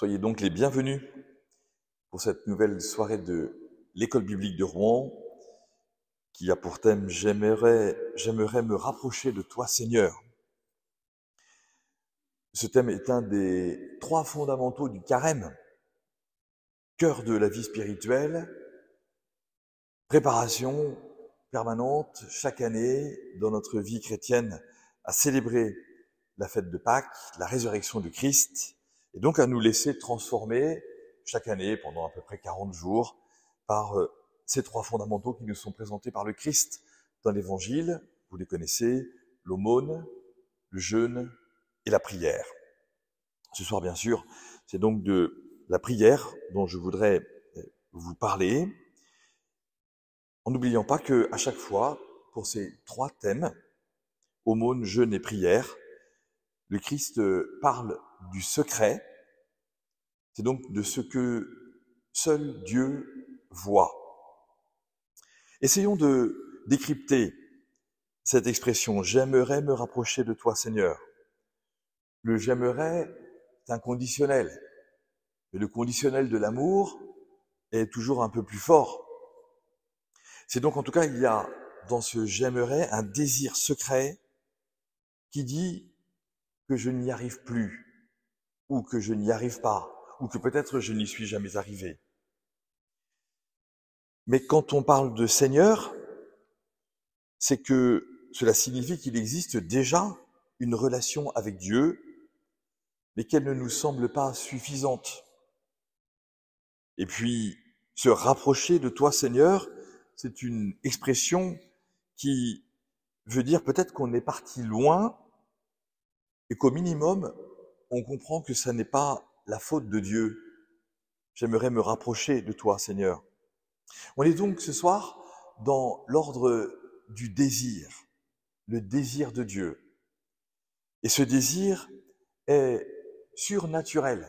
Soyez donc les bienvenus pour cette nouvelle soirée de l'école biblique de Rouen qui a pour thème J'aimerais, j'aimerais me rapprocher de toi Seigneur. Ce thème est un des trois fondamentaux du carême, cœur de la vie spirituelle, préparation permanente chaque année dans notre vie chrétienne à célébrer la fête de Pâques, la résurrection du Christ, et donc à nous laisser transformer chaque année pendant à peu près 40 jours par euh, ces trois fondamentaux qui nous sont présentés par le Christ dans l'Évangile. Vous les connaissez, l'aumône, le jeûne et la prière. Ce soir, bien sûr, c'est donc de la prière dont je voudrais euh, vous parler, en n'oubliant pas que à chaque fois, pour ces trois thèmes, aumône, jeûne et prière, le Christ euh, parle du secret, c'est donc de ce que seul Dieu voit. Essayons de décrypter cette expression j'aimerais me rapprocher de toi Seigneur. Le j'aimerais est un conditionnel. Mais le conditionnel de l'amour est toujours un peu plus fort. C'est donc en tout cas il y a dans ce j'aimerais un désir secret qui dit que je n'y arrive plus, ou que je n'y arrive pas, ou que peut-être je n'y suis jamais arrivé. Mais quand on parle de Seigneur, c'est que cela signifie qu'il existe déjà une relation avec Dieu, mais qu'elle ne nous semble pas suffisante. Et puis, se rapprocher de toi, Seigneur, c'est une expression qui veut dire peut-être qu'on est parti loin et qu'au minimum, on comprend que ça n'est pas la faute de Dieu. J'aimerais me rapprocher de toi, Seigneur. On est donc ce soir dans l'ordre du désir, le désir de Dieu. Et ce désir est surnaturel.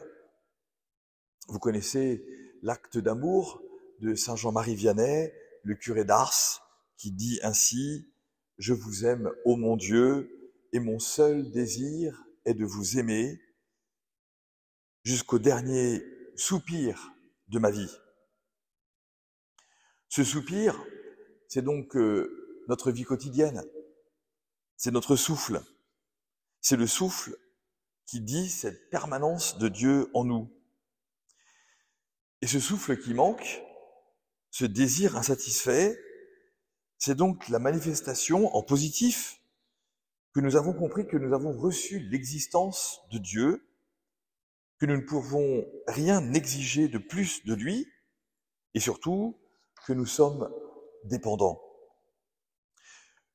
Vous connaissez l'acte d'amour de Saint Jean-Marie Vianney, le curé d'Ars, qui dit ainsi, Je vous aime, ô mon Dieu, et mon seul désir est de vous aimer jusqu'au dernier soupir de ma vie. Ce soupir, c'est donc euh, notre vie quotidienne, c'est notre souffle, c'est le souffle qui dit cette permanence de Dieu en nous. Et ce souffle qui manque, ce désir insatisfait, c'est donc la manifestation en positif que nous avons compris que nous avons reçu l'existence de Dieu que nous ne pouvons rien exiger de plus de lui, et surtout que nous sommes dépendants.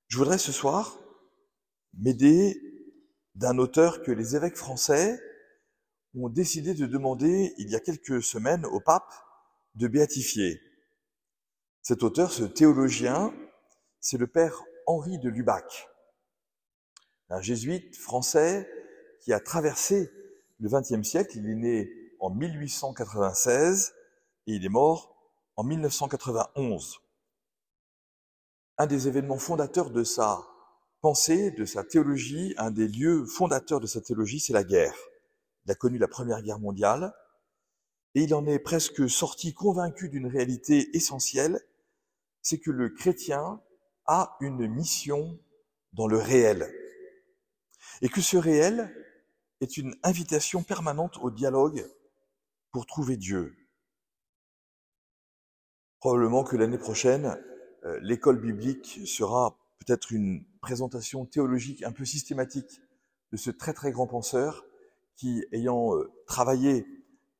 Je voudrais ce soir m'aider d'un auteur que les évêques français ont décidé de demander il y a quelques semaines au pape de béatifier. Cet auteur, ce théologien, c'est le père Henri de Lubac, un jésuite français qui a traversé le XXe siècle. Il est né en 1896 et il est mort en 1991. Un des événements fondateurs de sa pensée, de sa théologie, un des lieux fondateurs de sa théologie, c'est la guerre. Il a connu la Première Guerre mondiale et il en est presque sorti convaincu d'une réalité essentielle, c'est que le chrétien a une mission dans le réel. Et que ce réel, est une invitation permanente au dialogue pour trouver Dieu. Probablement que l'année prochaine, euh, l'école biblique sera peut-être une présentation théologique un peu systématique de ce très très grand penseur qui, ayant euh, travaillé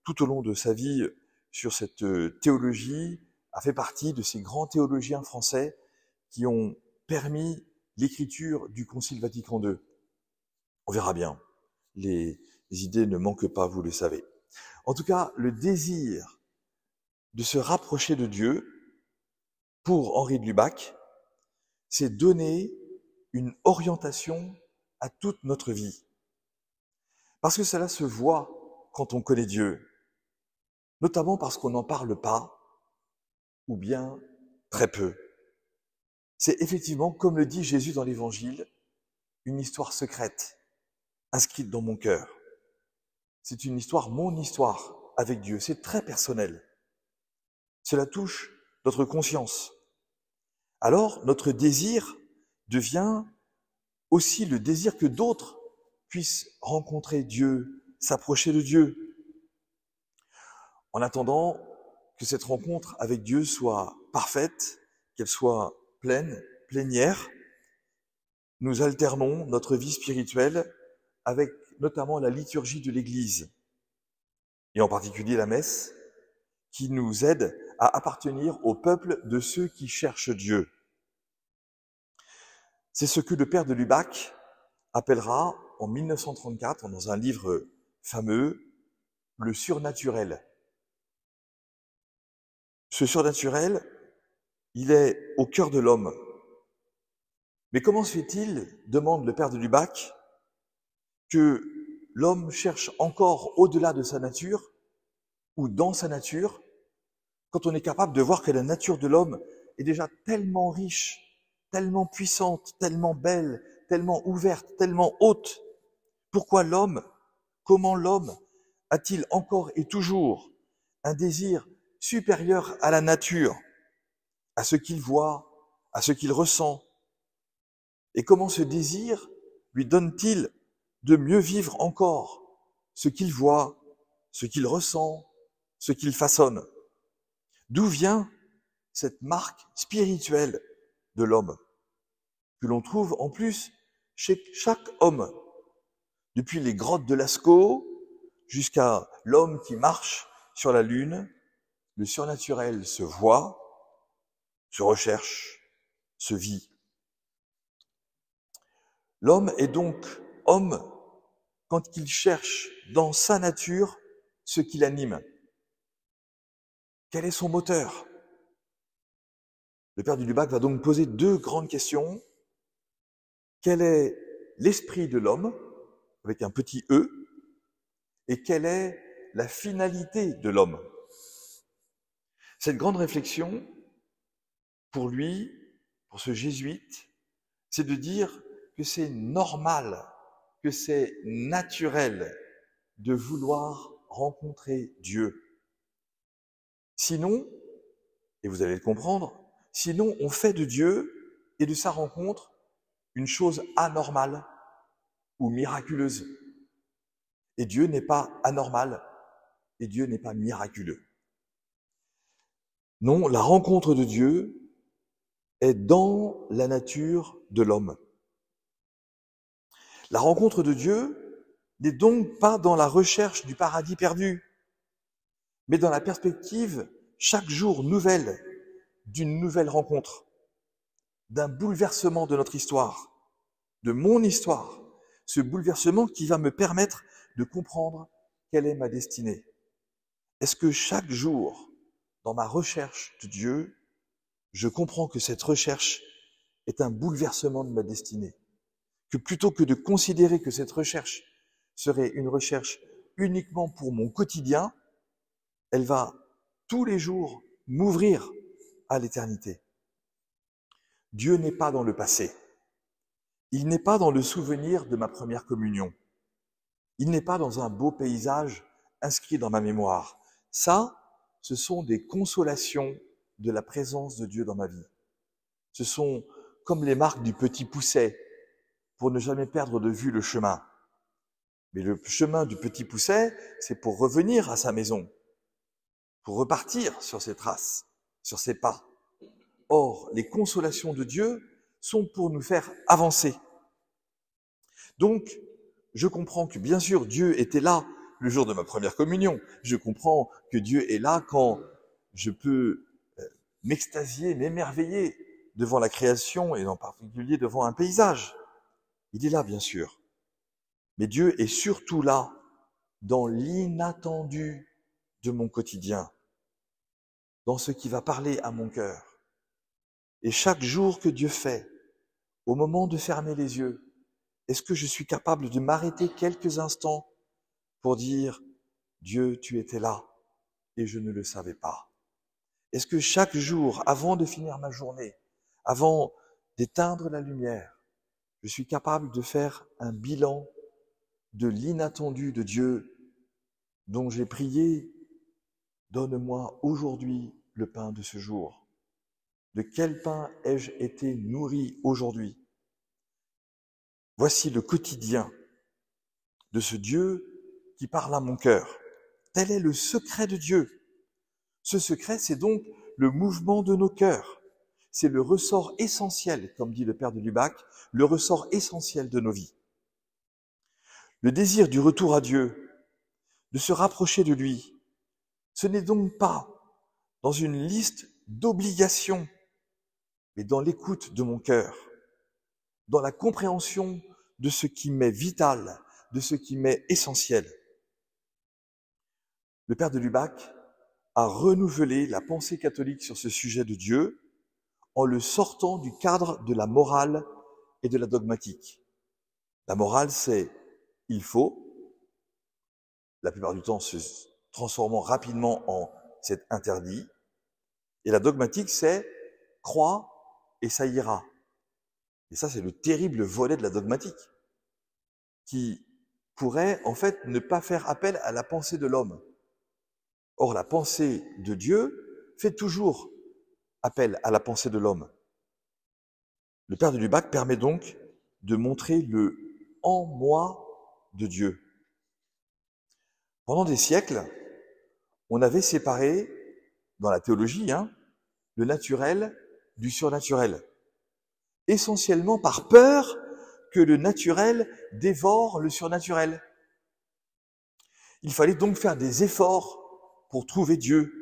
tout au long de sa vie sur cette euh, théologie, a fait partie de ces grands théologiens français qui ont permis l'écriture du Concile Vatican II. On verra bien les idées ne manquent pas, vous le savez. En tout cas, le désir de se rapprocher de Dieu, pour Henri de Lubac, c'est donner une orientation à toute notre vie. Parce que cela se voit quand on connaît Dieu, notamment parce qu'on n'en parle pas, ou bien très peu. C'est effectivement, comme le dit Jésus dans l'Évangile, une histoire secrète inscrite dans mon cœur. C'est une histoire, mon histoire avec Dieu. C'est très personnel. Cela touche notre conscience. Alors, notre désir devient aussi le désir que d'autres puissent rencontrer Dieu, s'approcher de Dieu. En attendant que cette rencontre avec Dieu soit parfaite, qu'elle soit pleine, plénière, nous alternons notre vie spirituelle avec notamment la liturgie de l'Église, et en particulier la messe, qui nous aide à appartenir au peuple de ceux qui cherchent Dieu. C'est ce que le père de Lubac appellera en 1934, dans un livre fameux, le surnaturel. Ce surnaturel, il est au cœur de l'homme. Mais comment se fait-il, demande le père de Lubac, que l'homme cherche encore au-delà de sa nature ou dans sa nature, quand on est capable de voir que la nature de l'homme est déjà tellement riche, tellement puissante, tellement belle, tellement ouverte, tellement haute, pourquoi l'homme, comment l'homme a-t-il encore et toujours un désir supérieur à la nature, à ce qu'il voit, à ce qu'il ressent Et comment ce désir lui donne-t-il de mieux vivre encore ce qu'il voit, ce qu'il ressent, ce qu'il façonne. D'où vient cette marque spirituelle de l'homme, que l'on trouve en plus chez chaque homme, depuis les grottes de Lascaux jusqu'à l'homme qui marche sur la Lune, le surnaturel se voit, se recherche, se vit. L'homme est donc homme quand il cherche dans sa nature ce qui l'anime. Quel est son moteur Le père du Lubac va donc poser deux grandes questions. Quel est l'esprit de l'homme, avec un petit e, et quelle est la finalité de l'homme Cette grande réflexion, pour lui, pour ce jésuite, c'est de dire que c'est normal c'est naturel de vouloir rencontrer Dieu. Sinon, et vous allez le comprendre, sinon on fait de Dieu et de sa rencontre une chose anormale ou miraculeuse. Et Dieu n'est pas anormal et Dieu n'est pas miraculeux. Non, la rencontre de Dieu est dans la nature de l'homme. La rencontre de Dieu n'est donc pas dans la recherche du paradis perdu, mais dans la perspective chaque jour nouvelle d'une nouvelle rencontre, d'un bouleversement de notre histoire, de mon histoire, ce bouleversement qui va me permettre de comprendre quelle est ma destinée. Est-ce que chaque jour, dans ma recherche de Dieu, je comprends que cette recherche est un bouleversement de ma destinée plutôt que de considérer que cette recherche serait une recherche uniquement pour mon quotidien, elle va tous les jours m'ouvrir à l'éternité. Dieu n'est pas dans le passé. Il n'est pas dans le souvenir de ma première communion. Il n'est pas dans un beau paysage inscrit dans ma mémoire. Ça, ce sont des consolations de la présence de Dieu dans ma vie. Ce sont comme les marques du petit pousset pour ne jamais perdre de vue le chemin. Mais le chemin du petit pousset, c'est pour revenir à sa maison, pour repartir sur ses traces, sur ses pas. Or, les consolations de Dieu sont pour nous faire avancer. Donc, je comprends que bien sûr Dieu était là le jour de ma première communion. Je comprends que Dieu est là quand je peux euh, m'extasier, m'émerveiller devant la création et en particulier devant un paysage. Il est là, bien sûr. Mais Dieu est surtout là dans l'inattendu de mon quotidien, dans ce qui va parler à mon cœur. Et chaque jour que Dieu fait, au moment de fermer les yeux, est-ce que je suis capable de m'arrêter quelques instants pour dire, Dieu, tu étais là et je ne le savais pas Est-ce que chaque jour, avant de finir ma journée, avant d'éteindre la lumière, je suis capable de faire un bilan de l'inattendu de Dieu dont j'ai prié. Donne-moi aujourd'hui le pain de ce jour. De quel pain ai-je été nourri aujourd'hui Voici le quotidien de ce Dieu qui parle à mon cœur. Tel est le secret de Dieu. Ce secret, c'est donc le mouvement de nos cœurs c'est le ressort essentiel, comme dit le père de Lubac, le ressort essentiel de nos vies. Le désir du retour à Dieu, de se rapprocher de lui, ce n'est donc pas dans une liste d'obligations, mais dans l'écoute de mon cœur, dans la compréhension de ce qui m'est vital, de ce qui m'est essentiel. Le père de Lubac a renouvelé la pensée catholique sur ce sujet de Dieu, en le sortant du cadre de la morale et de la dogmatique. La morale, c'est il faut, la plupart du temps se transformant rapidement en c'est interdit, et la dogmatique, c'est crois et ça ira. Et ça, c'est le terrible volet de la dogmatique, qui pourrait en fait ne pas faire appel à la pensée de l'homme. Or, la pensée de Dieu fait toujours appel à la pensée de l'homme. Le père de Lubac permet donc de montrer le en moi de Dieu. Pendant des siècles, on avait séparé, dans la théologie, hein, le naturel du surnaturel, essentiellement par peur que le naturel dévore le surnaturel. Il fallait donc faire des efforts pour trouver Dieu.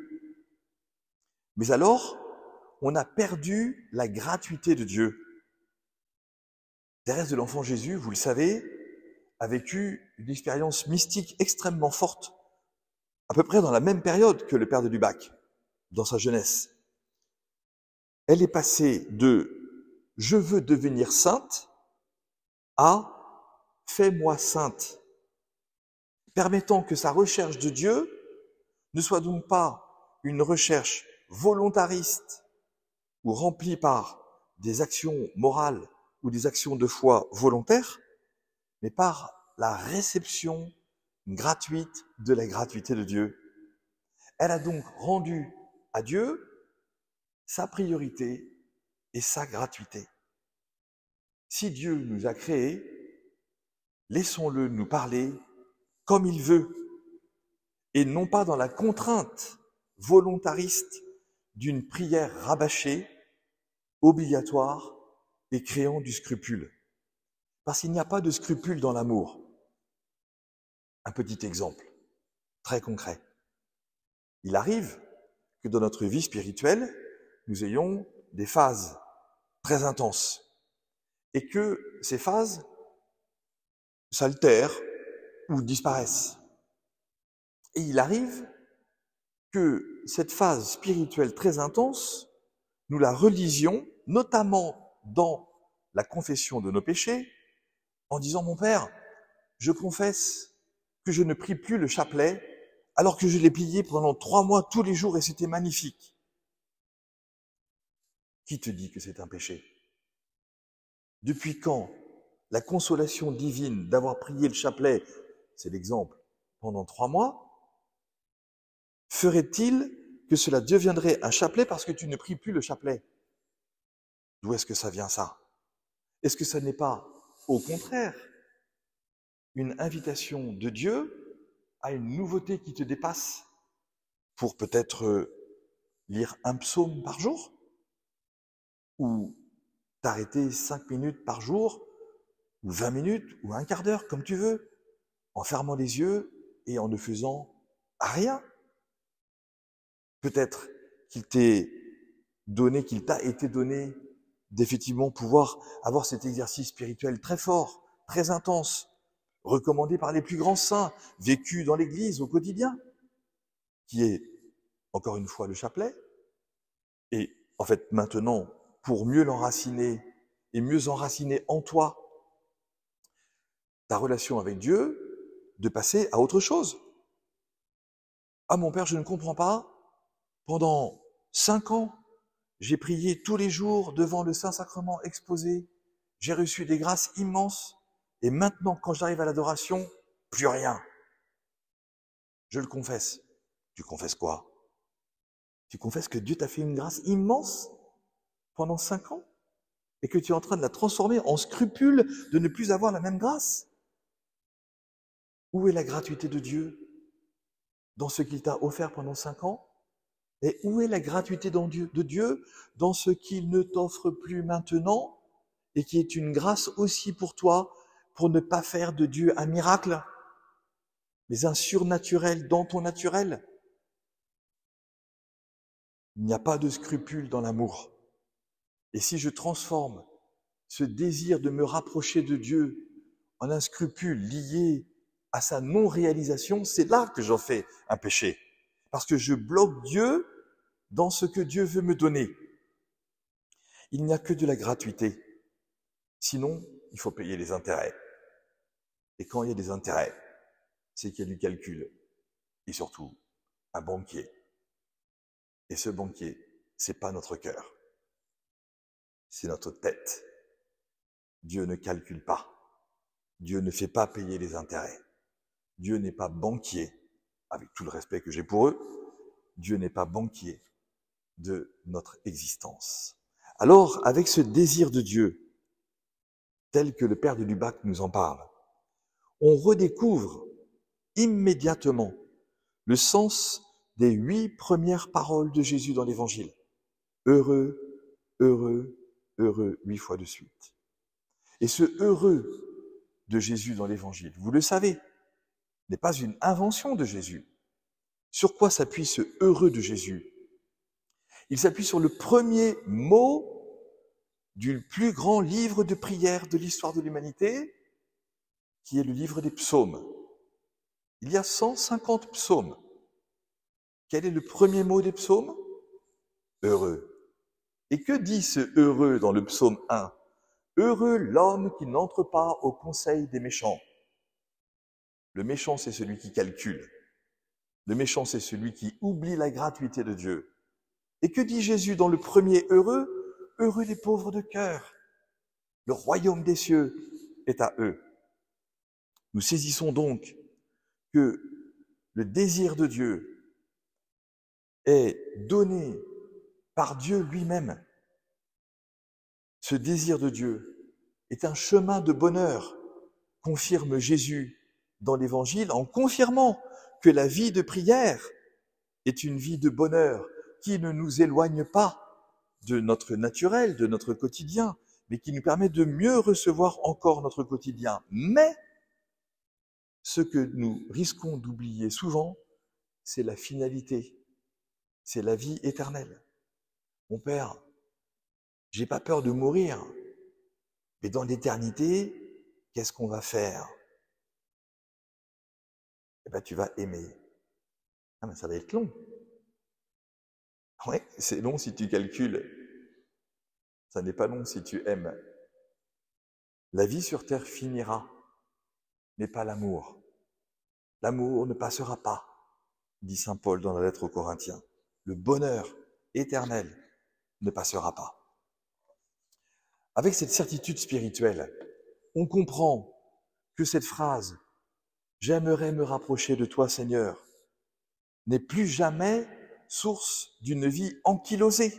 Mais alors, on a perdu la gratuité de Dieu. Thérèse de l'Enfant Jésus, vous le savez, a vécu une expérience mystique extrêmement forte, à peu près dans la même période que le père de Dubac, dans sa jeunesse. Elle est passée de je veux devenir sainte à fais-moi sainte, permettant que sa recherche de Dieu ne soit donc pas une recherche volontariste ou remplie par des actions morales ou des actions de foi volontaires, mais par la réception gratuite de la gratuité de Dieu. Elle a donc rendu à Dieu sa priorité et sa gratuité. Si Dieu nous a créés, laissons-le nous parler comme il veut et non pas dans la contrainte volontariste d'une prière rabâchée obligatoire et créant du scrupule. Parce qu'il n'y a pas de scrupule dans l'amour. Un petit exemple, très concret. Il arrive que dans notre vie spirituelle, nous ayons des phases très intenses et que ces phases s'altèrent ou disparaissent. Et il arrive que cette phase spirituelle très intense, nous la relisions notamment dans la confession de nos péchés, en disant, mon Père, je confesse que je ne prie plus le chapelet, alors que je l'ai plié pendant trois mois tous les jours et c'était magnifique. Qui te dit que c'est un péché Depuis quand la consolation divine d'avoir prié le chapelet, c'est l'exemple, pendant trois mois, ferait-il que cela deviendrait un chapelet parce que tu ne pries plus le chapelet D'où est-ce que ça vient ça Est-ce que ça n'est pas, au contraire, une invitation de Dieu à une nouveauté qui te dépasse pour peut-être euh, lire un psaume par jour ou t'arrêter cinq minutes par jour ou 20 minutes ou un quart d'heure comme tu veux en fermant les yeux et en ne faisant rien. Peut-être qu'il t'est donné, qu'il t'a été donné d'effectivement pouvoir avoir cet exercice spirituel très fort, très intense, recommandé par les plus grands saints, vécu dans l'Église au quotidien, qui est, encore une fois, le chapelet. Et en fait, maintenant, pour mieux l'enraciner et mieux enraciner en toi ta relation avec Dieu, de passer à autre chose. Ah mon Père, je ne comprends pas. Pendant cinq ans, j'ai prié tous les jours devant le Saint-Sacrement exposé. J'ai reçu des grâces immenses. Et maintenant, quand j'arrive à l'adoration, plus rien. Je le confesse. Tu confesses quoi Tu confesses que Dieu t'a fait une grâce immense pendant cinq ans et que tu es en train de la transformer en scrupule de ne plus avoir la même grâce Où est la gratuité de Dieu dans ce qu'il t'a offert pendant cinq ans et où est la gratuité de Dieu dans ce qu'il ne t'offre plus maintenant et qui est une grâce aussi pour toi pour ne pas faire de Dieu un miracle, mais un surnaturel dans ton naturel Il n'y a pas de scrupule dans l'amour. Et si je transforme ce désir de me rapprocher de Dieu en un scrupule lié à sa non-réalisation, c'est là que j'en fais un péché parce que je bloque Dieu dans ce que Dieu veut me donner. Il n'y a que de la gratuité. Sinon, il faut payer les intérêts. Et quand il y a des intérêts, c'est qu'il y a du calcul. Et surtout, un banquier. Et ce banquier, c'est pas notre cœur. C'est notre tête. Dieu ne calcule pas. Dieu ne fait pas payer les intérêts. Dieu n'est pas banquier avec tout le respect que j'ai pour eux, Dieu n'est pas banquier de notre existence. Alors, avec ce désir de Dieu, tel que le père de Lubac nous en parle, on redécouvre immédiatement le sens des huit premières paroles de Jésus dans l'Évangile. Heureux, heureux, heureux, huit fois de suite. Et ce heureux de Jésus dans l'Évangile, vous le savez, n'est pas une invention de Jésus. Sur quoi s'appuie ce heureux de Jésus Il s'appuie sur le premier mot du plus grand livre de prière de l'histoire de l'humanité, qui est le livre des psaumes. Il y a 150 psaumes. Quel est le premier mot des psaumes Heureux. Et que dit ce heureux dans le psaume 1 Heureux l'homme qui n'entre pas au conseil des méchants le méchant, c'est celui qui calcule. Le méchant, c'est celui qui oublie la gratuité de Dieu. Et que dit Jésus dans le premier heureux Heureux les pauvres de cœur. Le royaume des cieux est à eux. Nous saisissons donc que le désir de Dieu est donné par Dieu lui-même. Ce désir de Dieu est un chemin de bonheur, confirme Jésus dans l'évangile en confirmant que la vie de prière est une vie de bonheur qui ne nous éloigne pas de notre naturel, de notre quotidien, mais qui nous permet de mieux recevoir encore notre quotidien. Mais ce que nous risquons d'oublier souvent, c'est la finalité, c'est la vie éternelle. Mon Père, j'ai pas peur de mourir, mais dans l'éternité, qu'est-ce qu'on va faire eh ben, tu vas aimer. Ah, mais ça va être long. Oui, c'est long si tu calcules. Ça n'est pas long si tu aimes. La vie sur terre finira, mais pas l'amour. L'amour ne passera pas, dit saint Paul dans la lettre aux Corinthiens. Le bonheur éternel ne passera pas. Avec cette certitude spirituelle, on comprend que cette phrase J'aimerais me rapprocher de toi, Seigneur. N'est plus jamais source d'une vie ankylosée.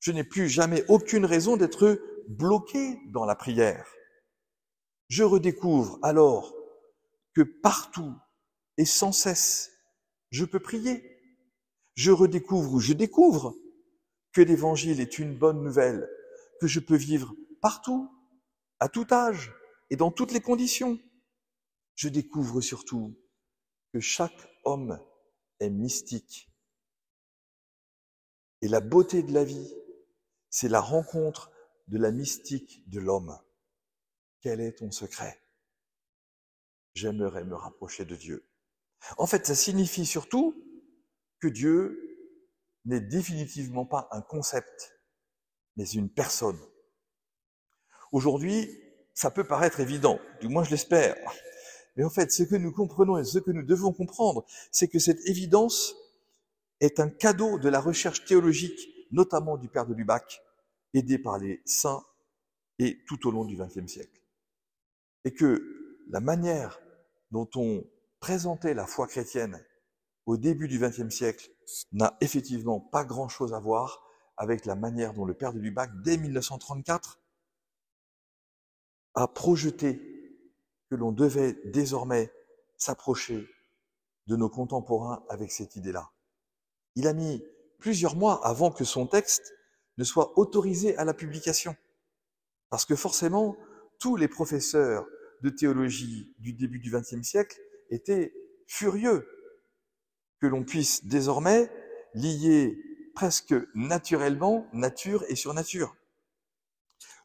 Je n'ai plus jamais aucune raison d'être bloqué dans la prière. Je redécouvre alors que partout et sans cesse, je peux prier. Je redécouvre ou je découvre que l'évangile est une bonne nouvelle, que je peux vivre partout, à tout âge et dans toutes les conditions. Je découvre surtout que chaque homme est mystique. Et la beauté de la vie, c'est la rencontre de la mystique de l'homme. Quel est ton secret J'aimerais me rapprocher de Dieu. En fait, ça signifie surtout que Dieu n'est définitivement pas un concept, mais une personne. Aujourd'hui, ça peut paraître évident, du moins je l'espère. Mais en fait, ce que nous comprenons et ce que nous devons comprendre, c'est que cette évidence est un cadeau de la recherche théologique, notamment du père de Lubac, aidé par les saints et tout au long du XXe siècle. Et que la manière dont on présentait la foi chrétienne au début du XXe siècle n'a effectivement pas grand-chose à voir avec la manière dont le père de Lubac, dès 1934, a projeté que l'on devait désormais s'approcher de nos contemporains avec cette idée-là. Il a mis plusieurs mois avant que son texte ne soit autorisé à la publication. Parce que forcément, tous les professeurs de théologie du début du XXe siècle étaient furieux que l'on puisse désormais lier presque naturellement nature et surnature.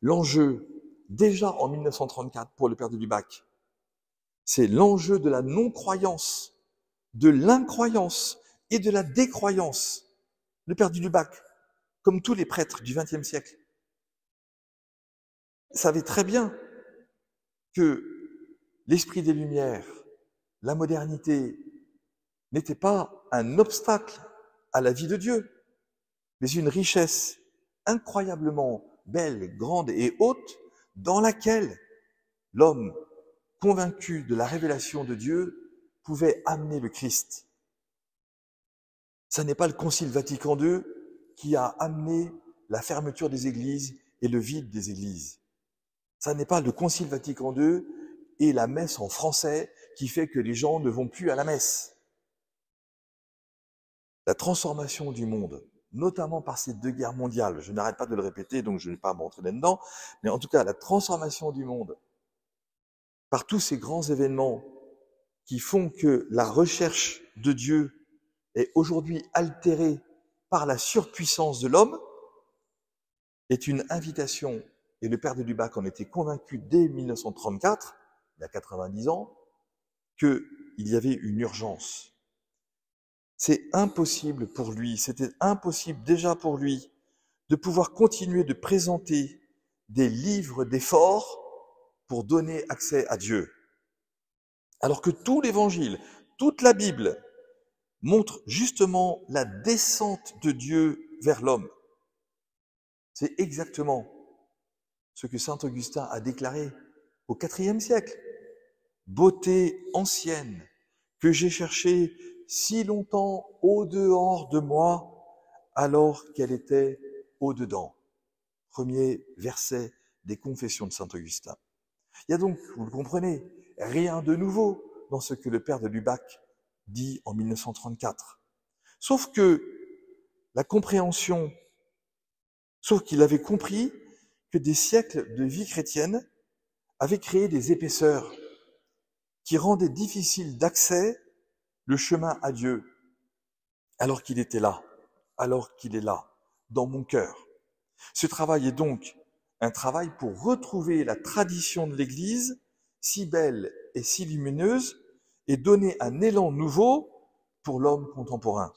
L'enjeu, déjà en 1934 pour le père de Lubac, c'est l'enjeu de la non-croyance, de l'incroyance et de la décroyance. Le père du Lubac, comme tous les prêtres du XXe siècle, savait très bien que l'esprit des Lumières, la modernité, n'était pas un obstacle à la vie de Dieu, mais une richesse incroyablement belle, grande et haute, dans laquelle l'homme Convaincu de la révélation de Dieu, pouvait amener le Christ. Ce n'est pas le Concile Vatican II qui a amené la fermeture des églises et le vide des églises. Ce n'est pas le Concile Vatican II et la messe en français qui fait que les gens ne vont plus à la messe. La transformation du monde, notamment par ces deux guerres mondiales, je n'arrête pas de le répéter, donc je ne vais pas rentrer dedans mais en tout cas, la transformation du monde par tous ces grands événements qui font que la recherche de Dieu est aujourd'hui altérée par la surpuissance de l'homme, est une invitation, et le père de Dubac en était convaincu dès 1934, il y a 90 ans, qu'il y avait une urgence. C'est impossible pour lui, c'était impossible déjà pour lui de pouvoir continuer de présenter des livres d'efforts pour donner accès à Dieu. Alors que tout l'Évangile, toute la Bible montre justement la descente de Dieu vers l'homme. C'est exactement ce que Saint Augustin a déclaré au IVe siècle. Beauté ancienne que j'ai cherchée si longtemps au dehors de moi, alors qu'elle était au dedans. Premier verset des Confessions de Saint Augustin. Il y a donc, vous le comprenez, rien de nouveau dans ce que le père de Lubac dit en 1934. Sauf que la compréhension, sauf qu'il avait compris que des siècles de vie chrétienne avaient créé des épaisseurs qui rendaient difficile d'accès le chemin à Dieu, alors qu'il était là, alors qu'il est là, dans mon cœur. Ce travail est donc un travail pour retrouver la tradition de l'Église, si belle et si lumineuse, et donner un élan nouveau pour l'homme contemporain.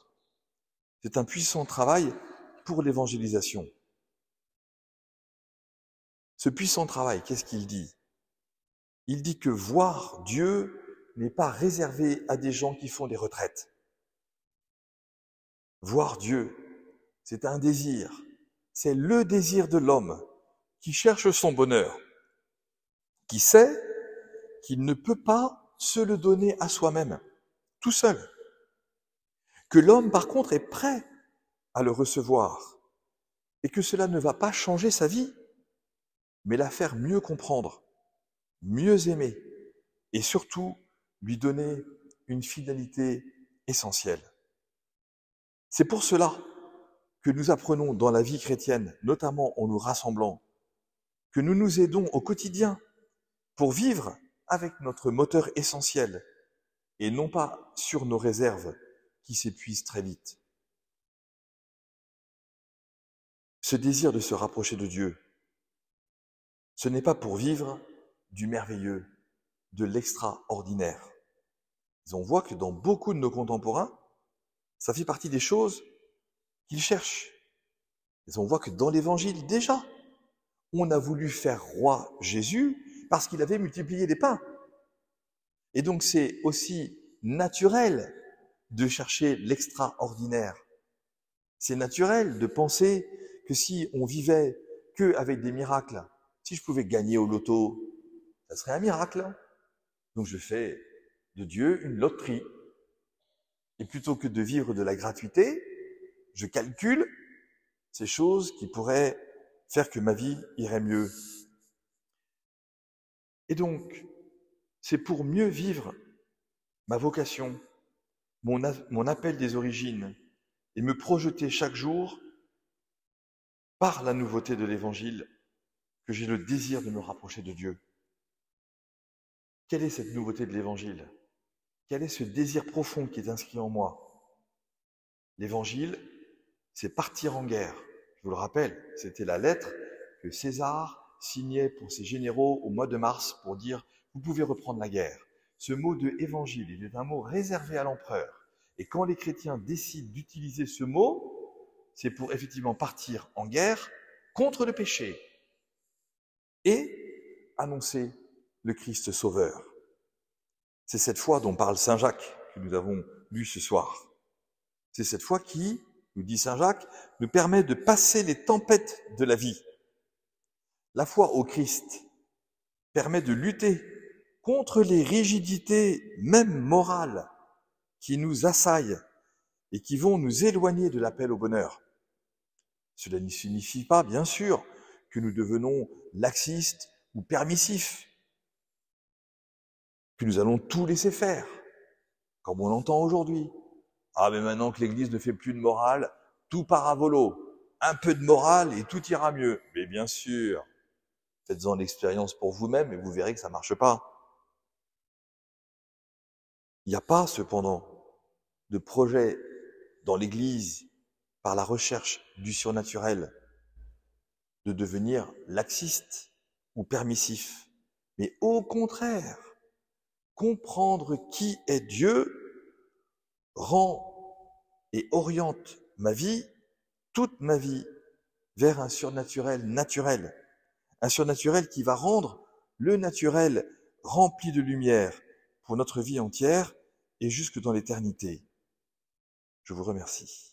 C'est un puissant travail pour l'évangélisation. Ce puissant travail, qu'est-ce qu'il dit Il dit que voir Dieu n'est pas réservé à des gens qui font des retraites. Voir Dieu, c'est un désir, c'est le désir de l'homme qui cherche son bonheur, qui sait qu'il ne peut pas se le donner à soi-même, tout seul, que l'homme par contre est prêt à le recevoir, et que cela ne va pas changer sa vie, mais la faire mieux comprendre, mieux aimer, et surtout lui donner une fidélité essentielle. C'est pour cela que nous apprenons dans la vie chrétienne, notamment en nous rassemblant que nous nous aidons au quotidien pour vivre avec notre moteur essentiel et non pas sur nos réserves qui s'épuisent très vite. Ce désir de se rapprocher de Dieu, ce n'est pas pour vivre du merveilleux, de l'extraordinaire. On voit que dans beaucoup de nos contemporains, ça fait partie des choses qu'ils cherchent. on voit que dans l'Évangile, déjà, on a voulu faire roi Jésus parce qu'il avait multiplié des pains. Et donc c'est aussi naturel de chercher l'extraordinaire. C'est naturel de penser que si on vivait que avec des miracles, si je pouvais gagner au loto, ça serait un miracle. Donc je fais de Dieu une loterie. Et plutôt que de vivre de la gratuité, je calcule ces choses qui pourraient faire que ma vie irait mieux. Et donc, c'est pour mieux vivre ma vocation, mon, mon appel des origines, et me projeter chaque jour par la nouveauté de l'Évangile que j'ai le désir de me rapprocher de Dieu. Quelle est cette nouveauté de l'Évangile Quel est ce désir profond qui est inscrit en moi L'Évangile, c'est partir en guerre. Je vous le rappelle, c'était la lettre que César signait pour ses généraux au mois de mars pour dire vous pouvez reprendre la guerre. Ce mot de évangile, il est un mot réservé à l'empereur. Et quand les chrétiens décident d'utiliser ce mot, c'est pour effectivement partir en guerre contre le péché et annoncer le Christ sauveur. C'est cette foi dont parle Saint Jacques que nous avons lu ce soir. C'est cette foi qui nous dit Saint Jacques, nous permet de passer les tempêtes de la vie. La foi au Christ permet de lutter contre les rigidités, même morales, qui nous assaillent et qui vont nous éloigner de l'appel au bonheur. Cela ne signifie pas, bien sûr, que nous devenons laxistes ou permissifs, que nous allons tout laisser faire, comme on l'entend aujourd'hui, ah, mais maintenant que l'Église ne fait plus de morale, tout volo. Un peu de morale et tout ira mieux. Mais bien sûr, faites-en l'expérience pour vous-même et vous verrez que ça ne marche pas. Il n'y a pas cependant de projet dans l'Église par la recherche du surnaturel de devenir laxiste ou permissif, mais au contraire, comprendre qui est Dieu rend et oriente ma vie, toute ma vie, vers un surnaturel naturel. Un surnaturel qui va rendre le naturel rempli de lumière pour notre vie entière et jusque dans l'éternité. Je vous remercie.